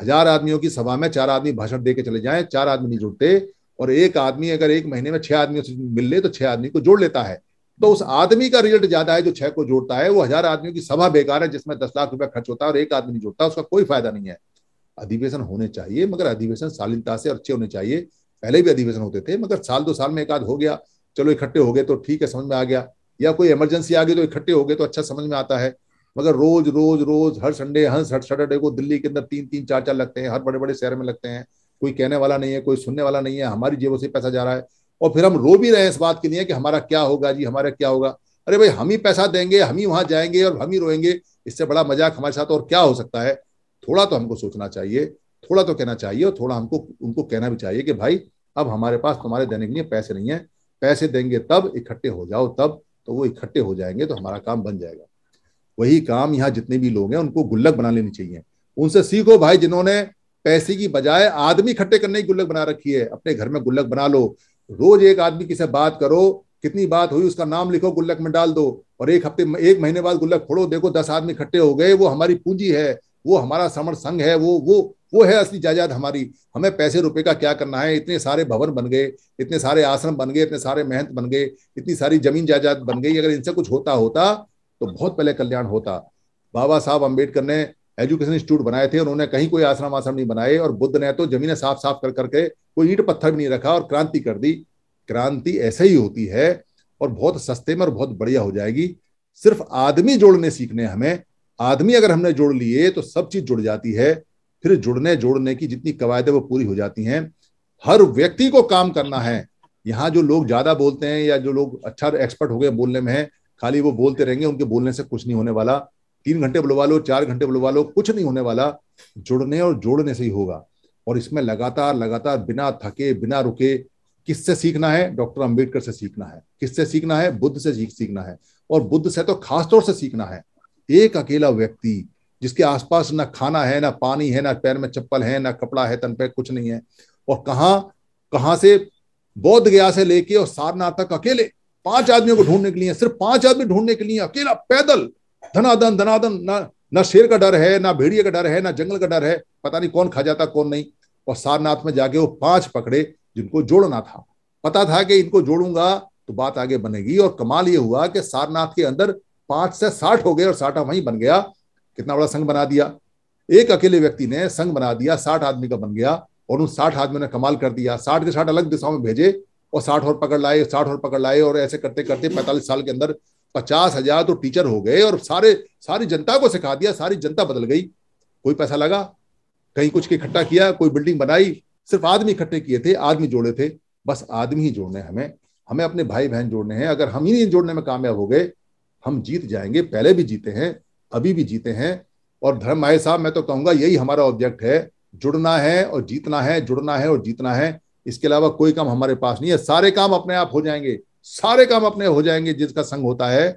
हजार आदमियों की सभा में चार आदमी भाषण दे के चले जाए चार आदमी नहीं जुड़ते और एक आदमी अगर एक महीने में छह आदमियों से मिल ले तो छह आदमी को जोड़ लेता है तो उस आदमी का रिजल्ट ज्यादा है जो छह को जोड़ता है वो हजार आदमियों की सभा बेकार है जिसमें दस लाख रुपया खर्च होता है और एक आदमी जोड़ता उसका कोई फायदा नहीं है अधिवेशन होने चाहिए मगर अधिवेशन शालीनता से अच्छे होने चाहिए पहले भी अधिवेशन होते थे मगर साल दो साल में एक आध हो गया चलो इकट्ठे हो गए तो ठीक है समझ में आ गया या कोई इमरजेंसी आ गई तो इकट्ठे हो गए तो अच्छा समझ में आता है मगर रोज रोज रोज हर संडे हर सैटरडे को दिल्ली के अंदर तीन तीन चार चार लगते हैं हर बड़े बड़े शहर में लगते हैं कोई कहने वाला नहीं है कोई सुनने वाला नहीं है हमारी जेबों से पैसा जा रहा है और फिर हम रो भी रहे हैं इस बात के लिए कि हमारा क्या होगा जी हमारा क्या होगा अरे भाई हम ही पैसा देंगे हम ही वहां जाएंगे और हम ही रोएंगे इससे बड़ा मजाक हमारे साथ और क्या हो सकता है थोड़ा तो हमको सोचना चाहिए थोड़ा तो कहना चाहिए और थोड़ा हमको उनको कहना भी चाहिए कि भाई अब हमारे पास तुम्हारे देने के लिए पैसे नहीं है पैसे देंगे तब इकट्ठे हो जाओ तब तो वो इकट्ठे हो जाएंगे तो हमारा काम बन जाएगा वही काम यहाँ जितने भी लोग हैं उनको गुल्लक बना लेनी चाहिए उनसे सीखो भाई जिन्होंने पैसे की बजाय आदमी इकट्ठे करने की गुल्लक बना रखी है अपने घर में गुल्लक बना लो रोज एक आदमी किसे बात करो कितनी बात हुई उसका नाम लिखो गुल्लक में डाल दो और एक हफ्ते एक महीने बाद गुल्लक फोड़ो देखो दस आदमी इकट्ठे हो गए वो हमारी पूंजी है वो हमारा समर्थ संघ है वो वो वो है असली जायदाद हमारी हमें पैसे रुपए का क्या करना है इतने सारे भवन बन गए इतने सारे आश्रम बन गए इतने सारे मेहनत बन गए इतनी सारी जमीन जायदाद बन गई अगर इनसे कुछ होता होता तो बहुत पहले कल्याण होता बाबा साहब अम्बेडकर ने एजुकेशन इंस्टीट्यूट बनाए थे उन्होंने कहीं कोई आश्रम आश्रम नहीं बनाए और बुद्ध ने तो जमीन साफ साफ कर करके कोई ईंट पत्थर भी नहीं रखा और क्रांति कर दी क्रांति ऐसे ही होती है और बहुत सस्ते में और बहुत बढ़िया हो जाएगी सिर्फ आदमी जोड़ने सीखने हमें आदमी अगर हमने जोड़ लिए तो सब चीज जुड़ जाती है फिर जुड़ने जोड़ने की जितनी कवायदें वो पूरी हो जाती हैं हर व्यक्ति को काम करना है यहाँ जो लोग ज्यादा बोलते हैं या जो लोग अच्छा एक्सपर्ट हो गए बोलने में है खाली वो बोलते रहेंगे उनके बोलने से कुछ नहीं होने वाला तीन घंटे बुलवा लो चार घंटे बुलवा लो कुछ नहीं होने वाला जुड़ने और जोड़ने से ही होगा और इसमें लगातार लगातार बिना थके बिना रुके किससे सीखना है डॉक्टर अंबेडकर से सीखना है किससे सीखना है बुद्ध से सीखना है और बुद्ध से तो खास तौर से सीखना है एक अकेला व्यक्ति जिसके आसपास ना खाना है ना पानी है ना पैर में चप्पल है ना कपड़ा है तन पे कुछ नहीं है और कहाँ कहाँ से बौद्ध गया से लेके और सारनाथ तक अकेले पांच आदमियों को ढूंढने के लिए सिर्फ पांच आदमी ढूंढने के लिए अकेला पैदल धनाधन धनाधन ना ना शेर का डर है ना भेड़िए का डर है ना जंगल का डर है पता नहीं कौन खा जाता कौन नहीं और सारनाथ में जाके वो पांच पकड़े जिनको जोड़ना था पता था कि इनको जोड़ूंगा तो बात आगे बनेगी और कमाल ये हुआ कि सारनाथ के अंदर पांच से साठ हो गए और साठा वहीं बन गया कितना बड़ा संघ बना दिया एक अकेले व्यक्ति ने संघ बना दिया साठ आदमी का बन गया और उन साठ आदमियों ने कमाल कर दिया साठ के साठ अलग दिशाओं में भेजे और साठ और पकड़ लाए साठ और पकड़ लाए और ऐसे करते करते पैंतालीस साल के अंदर पचास हजार तो टीचर हो गए और सारे सारी जनता को सिखा दिया सारी जनता बदल गई कोई पैसा लगा कहीं कुछ इकट्ठा किया कोई बिल्डिंग बनाई सिर्फ आदमी इकट्ठे किए थे आदमी जोड़े थे बस आदमी ही जोड़ने हमें हमें अपने भाई बहन जोड़ने हैं अगर हम ही नहीं जोड़ने में कामयाब हो गए हम जीत जाएंगे पहले भी जीते हैं अभी भी जीते हैं और धर्म भाई साहब मैं तो कहूंगा यही हमारा ऑब्जेक्ट है जुड़ना है और जीतना है जुड़ना है और जीतना है इसके अलावा कोई काम हमारे पास नहीं है सारे काम अपने आप हो जाएंगे सारे काम अपने हो जाएंगे जिसका संग होता है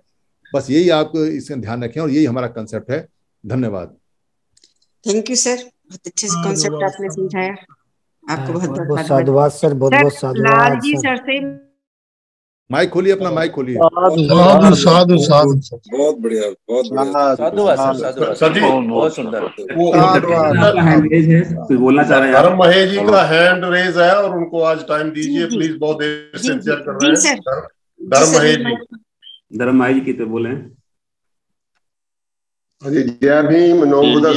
बस यही आप इसका ध्यान रखें और यही हमारा कंसेप्ट है धन्यवाद थैंक यू सर बहुत अच्छे से कॉन्सेप्ट हाँ, आपने समझाया आपको हाँ, बहुत बहुत साधुवाद सर बहुत बहुत साधुवाद लाल जी सर से माइक खोलिए अपना माइक खोलिए साधु साधु साधु बहुत बढ़िया बहुत साधु साधु महेश जी का हैंड रेज है और उनको आज टाइम दीजिए प्लीज बहुत देर से इंतजार कर रहे हैं धर्म महेश जी धर्म महेश जी की तो बोले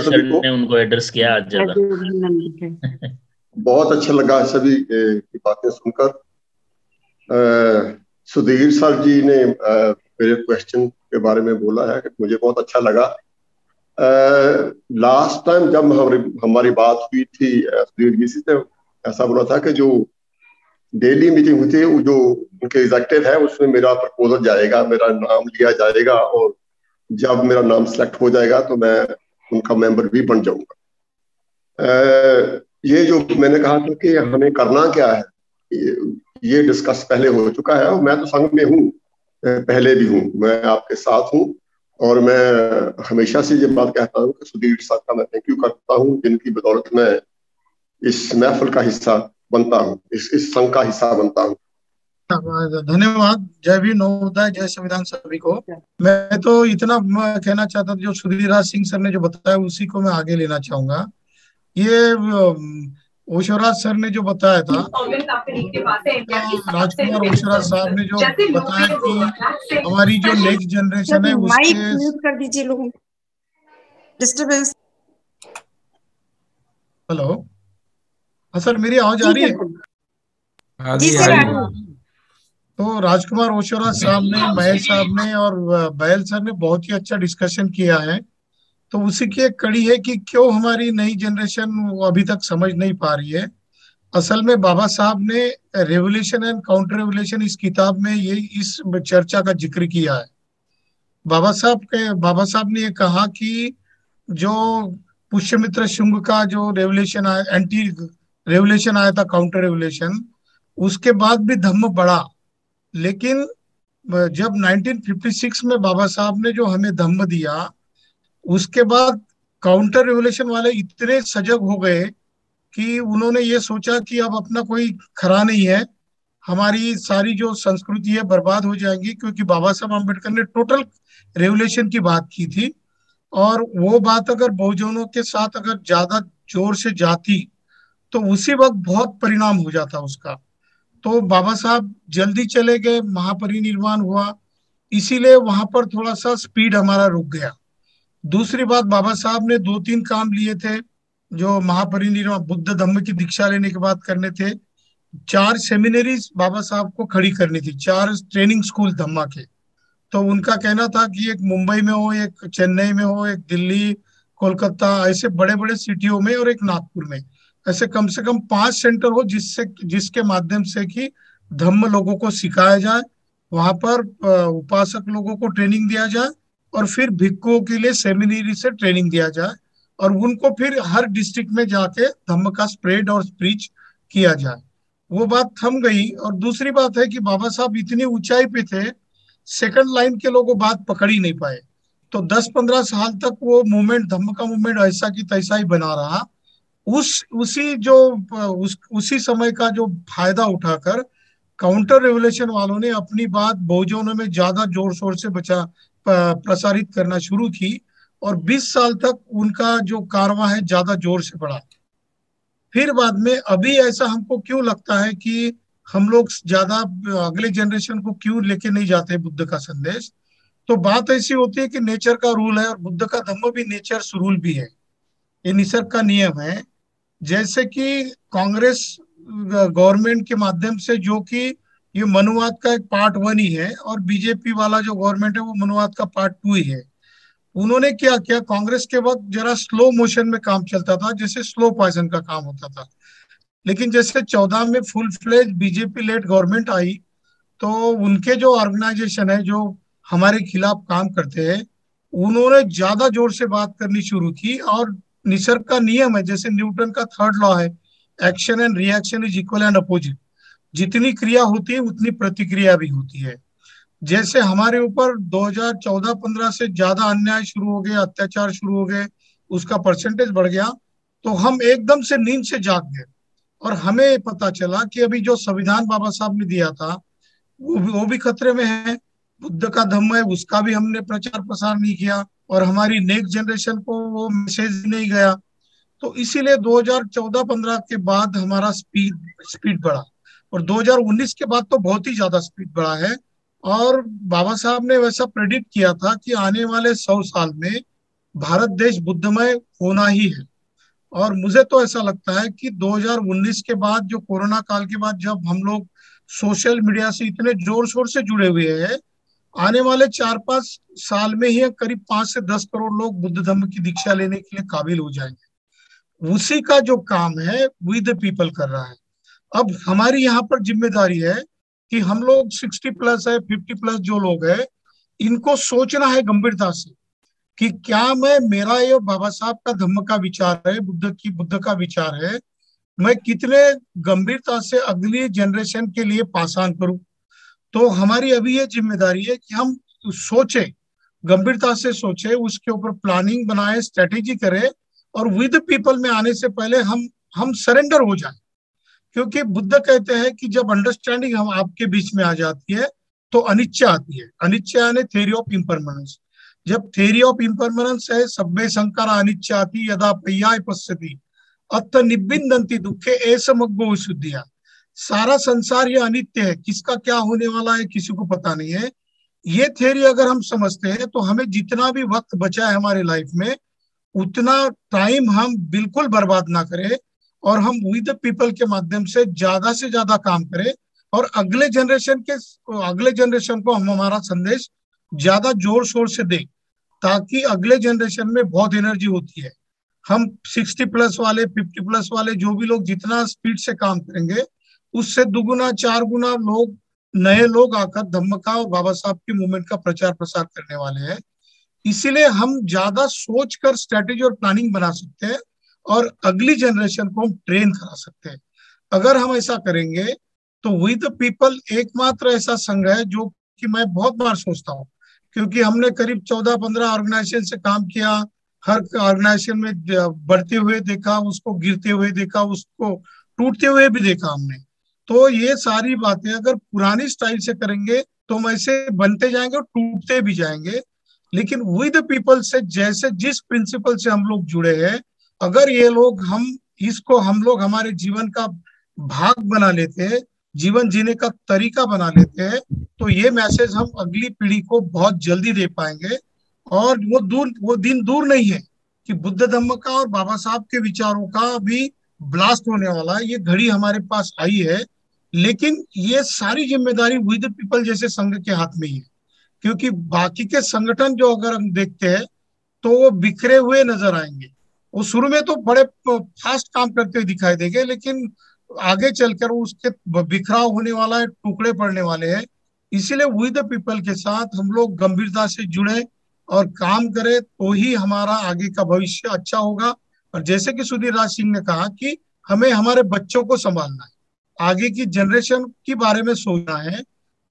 सभी को उनको एड्रेस किया आज बहुत अच्छा लगा सभी की बातें सुनकर सुधीर सर जी ने मेरे क्वेश्चन के बारे में बोला है मुझे बहुत अच्छा लगा लास्ट टाइम जब हमारी हमारी बात हुई थी सुधीर जी से तो ऐसा बोला था कि जो डेली मीटिंग हुई थी जो उनके एग्जेक्टिव है उसमें मेरा प्रपोजल जाएगा मेरा नाम लिया जाएगा और जब मेरा नाम सेलेक्ट हो जाएगा तो मैं उनका मेंबर भी बन जाऊंगा ये जो मैंने कहा था कि हमें करना क्या है ये डिस्कस पहले हो चुका है और मैं तो संघ में हूँ पहले भी हूँ मैं आपके साथ हूँ और मैं हमेशा से ये बात कहता हूँ कि सुधीर साहब का मैं थैंक यू करता हूँ जिनकी बदौलत मैं इस महफल का हिस्सा बनता हूँ इस इस संघ का हिस्सा बनता हूँ धन्यवाद जय भी नवोदय जय संविधान सभी को मैं तो इतना कहना चाहता था जो सुधीर राज सिंह सर ने जो बताया उसी को मैं आगे लेना चाहूंगा ये ओशोराज सर ने जो बताया था हाँ, राजकुमार ओशोराज साहब ने जो बताया कि हमारी जो नेक्स्ट जनरेशन है उसके कर दीजिए लोग हेलो हाँ सर मेरी आवाज आ रही है हाँ जी सर तो राजकुमार ओशोराज साहब ने महेश साहब ने और बैल सर ने बहुत ही अच्छा डिस्कशन किया है तो उसी की एक कड़ी है कि क्यों हमारी नई जनरेशन वो अभी तक समझ नहीं पा रही है असल में बाबा साहब ने रेवोल्यूशन एंड काउंटर रेवोल्यूशन इस किताब में ये इस चर्चा का जिक्र किया है बाबा साहब के बाबा साहब ने ये कहा कि जो पुष्यमित्र शुंग का जो रेवोल्यूशन आया एंटी रेवोल्यूशन आया था काउंटर रेवोल्यूशन उसके बाद भी धम्म बढ़ा लेकिन जब 1956 में बाबा साहब ने जो हमें धम्म दिया उसके बाद काउंटर रेवोल्यूशन वाले इतने सजग हो गए कि उन्होंने ये सोचा कि अब अपना कोई खरा नहीं है हमारी सारी जो संस्कृति है बर्बाद हो जाएंगी क्योंकि बाबा साहब अम्बेडकर ने टोटल रेवोल्यूशन की बात की थी और वो बात अगर बहुजनों के साथ अगर ज्यादा जोर से जाती तो उसी वक्त बहुत परिणाम हो जाता उसका तो बाबा साहब जल्दी चले गए महापरिनिर्वाण हुआ इसीलिए वहां पर थोड़ा सा स्पीड हमारा रुक गया दूसरी बात बाबा साहब ने दो तीन काम लिए थे जो महापरिनिर्वाण बुद्ध धम्म की दीक्षा लेने के बाद करने थे चार सेमिनरीज बाबा साहब को खड़ी करनी थी चार ट्रेनिंग स्कूल धम्मा के तो उनका कहना था कि एक मुंबई में हो एक चेन्नई में हो एक दिल्ली कोलकाता ऐसे बड़े बड़े सिटियों में और एक नागपुर में ऐसे कम से कम पांच सेंटर हो जिससे जिसके माध्यम से कि धम्म लोगों को सिखाया जाए वहां पर उपासक लोगों को ट्रेनिंग दिया जाए और फिर भिक्खुओं के लिए सेमिनरी से ट्रेनिंग दिया जाए और उनको फिर हर डिस्ट्रिक्ट में जाके धम्म का स्प्रेड और स्प्रीच किया जाए वो बात थम गई और दूसरी बात है कि बाबा साहब इतनी ऊंचाई पे थे सेकंड लाइन के लोगों बात पकड़ ही नहीं पाए तो 10-15 साल तक वो मूवमेंट धम्म का मूवमेंट ऐसा की तैसा ही बना रहा उस उसी जो उस, उसी समय का जो फायदा उठाकर काउंटर रेवोल्यूशन वालों ने अपनी बात बहुजनों में ज्यादा जोर शोर से बचा प्रसारित करना शुरू की और 20 साल तक उनका जो कारवा है ज्यादा जोर से बढ़ा फिर बाद में अभी ऐसा हमको क्यों लगता है कि हम लोग ज्यादा अगले जनरेशन को क्यों लेके नहीं जाते बुद्ध का संदेश तो बात ऐसी होती है कि नेचर का रूल है और बुद्ध का धम्म भी नेचर रूल भी है ये निसर्ग का नियम है जैसे कि कांग्रेस गवर्नमेंट के माध्यम से जो कि ये मनुवाद का एक पार्ट वन ही है और बीजेपी वाला जो गवर्नमेंट है वो मनुवाद का पार्ट टू ही है उन्होंने क्या किया कांग्रेस के वक्त जरा स्लो मोशन में काम चलता था जैसे स्लो पॉइजन का काम होता था लेकिन जैसे चौदह में full fledged BJP led government आई तो उनके जो ऑर्गेनाइजेशन है जो हमारे खिलाफ काम करते हैं उन्होंने ज्यादा जोर से बात करनी शुरू की और निसर्ग का नियम है जैसे न्यूटन का थर्ड लॉ है action and reaction is equal and opposite जितनी क्रिया होती है उतनी प्रतिक्रिया भी होती है जैसे हमारे ऊपर 2014-15 से ज्यादा अन्याय शुरू हो गए अत्याचार शुरू हो गए उसका परसेंटेज बढ़ गया तो हम एकदम से नींद से जाग गए और हमें पता चला कि अभी जो संविधान बाबा साहब ने दिया था वो भी वो भी खतरे में है बुद्ध का धम्म है उसका भी हमने प्रचार प्रसार नहीं किया और हमारी नेक्स्ट जनरेशन को वो मैसेज नहीं गया तो इसीलिए 2014-15 के बाद हमारा स्पीड स्पीड बढ़ा और 2019 के बाद तो बहुत ही ज्यादा स्पीड बढ़ा है और बाबा साहब ने वैसा प्रेडिक्ट किया था कि आने वाले सौ साल में भारत देश बुद्धमय होना ही है और मुझे तो ऐसा लगता है कि 2019 के बाद जो कोरोना काल के बाद जब हम लोग सोशल मीडिया से इतने जोर शोर से जुड़े हुए हैं आने वाले चार पांच साल में ही करीब पांच से दस करोड़ लोग बुद्ध धर्म की दीक्षा लेने के लिए काबिल हो जाएंगे उसी का जो काम है विद पीपल कर रहा है अब हमारी यहाँ पर जिम्मेदारी है कि हम लोग सिक्सटी प्लस है फिफ्टी प्लस जो लोग है इनको सोचना है गंभीरता से कि क्या मैं मेरा ये बाबा साहब का धम्म का विचार है बुद्ध की बुद्ध का विचार है मैं कितने गंभीरता से अगली जनरेशन के लिए पासान करूं तो हमारी अभी ये जिम्मेदारी है कि हम सोचे गंभीरता से सोचे उसके ऊपर प्लानिंग बनाए स्ट्रेटेजी करें और विद पीपल में आने से पहले हम हम सरेंडर हो जाए क्योंकि बुद्ध कहते हैं कि जब अंडरस्टैंडिंग हम आपके बीच में आ जाती है तो अनिच्छा आती है अनिच्छा यानी थेरी ऑफ इम्परमानेंस जब थेरी ऑफ इम्परमानेंस है सभ्य संकार अनिच्छा आती यदा पय्याय पश्यति अत निबिंदी दुखे ऐसा मग्गो शुद्धिया सारा संसार ये अनित्य है किसका क्या होने वाला है किसी को पता नहीं है ये थेरी अगर हम समझते हैं तो हमें जितना भी वक्त बचा है हमारे लाइफ में उतना टाइम हम बिल्कुल बर्बाद ना करें और हम विद पीपल के माध्यम से ज्यादा से ज्यादा काम करें और अगले जनरेशन के अगले जनरेशन को हम हमारा संदेश ज्यादा जोर शोर से दें ताकि अगले जनरेशन में बहुत एनर्जी होती है हम सिक्सटी प्लस वाले फिफ्टी प्लस वाले जो भी लोग जितना स्पीड से काम करेंगे उससे दुगुना चार गुना लोग नए लोग आकर धमका और बाबा साहब की मूवमेंट का प्रचार प्रसार करने वाले हैं इसीलिए हम ज्यादा सोच कर स्ट्रेटेजी और प्लानिंग बना सकते हैं और अगली जनरेशन को हम ट्रेन करा सकते हैं अगर हम ऐसा करेंगे तो वी द पीपल एकमात्र ऐसा संघ है जो कि मैं बहुत बार सोचता हूँ क्योंकि हमने करीब चौदह पंद्रह ऑर्गेनाइजेशन से काम किया हर ऑर्गेनाइजेशन में बढ़ते हुए देखा उसको गिरते हुए देखा उसको टूटते हुए भी देखा हमने तो ये सारी बातें अगर पुरानी स्टाइल से करेंगे तो हम ऐसे बनते जाएंगे और टूटते भी जाएंगे लेकिन विद पीपल से जैसे जिस प्रिंसिपल से हम लोग जुड़े हैं अगर ये लोग हम इसको हम लोग हमारे जीवन का भाग बना लेते हैं जीवन जीने का तरीका बना लेते हैं तो ये मैसेज हम अगली पीढ़ी को बहुत जल्दी दे पाएंगे और वो दूर वो दिन दूर नहीं है कि बुद्ध धर्म का और बाबा साहब के विचारों का भी ब्लास्ट होने वाला है ये घड़ी हमारे पास आई है लेकिन ये सारी जिम्मेदारी विद पीपल जैसे संघ के हाथ में ही है क्योंकि बाकी के संगठन जो अगर हम देखते हैं तो वो बिखरे हुए नजर आएंगे वो शुरू में तो बड़े फास्ट काम करते हुए दिखाई देंगे लेकिन आगे चलकर उसके बिखराव होने वाला है टुकड़े पड़ने वाले हैं इसीलिए विद द पीपल के साथ हम लोग गंभीरता से जुड़े और काम करें तो ही हमारा आगे का भविष्य अच्छा होगा और जैसे कि सुधीर राज सिंह ने कहा कि हमें हमारे बच्चों को संभालना है आगे की जनरेशन के बारे में सोचना है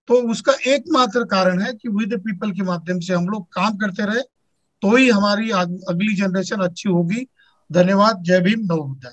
तो उसका एकमात्र कारण है कि विद द पीपल के माध्यम से हम लोग काम करते रहे तो ही हमारी अगली जनरेशन अच्छी होगी धन्यवाद जय भीम नवोदय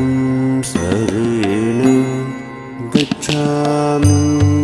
सरेण गच्छामि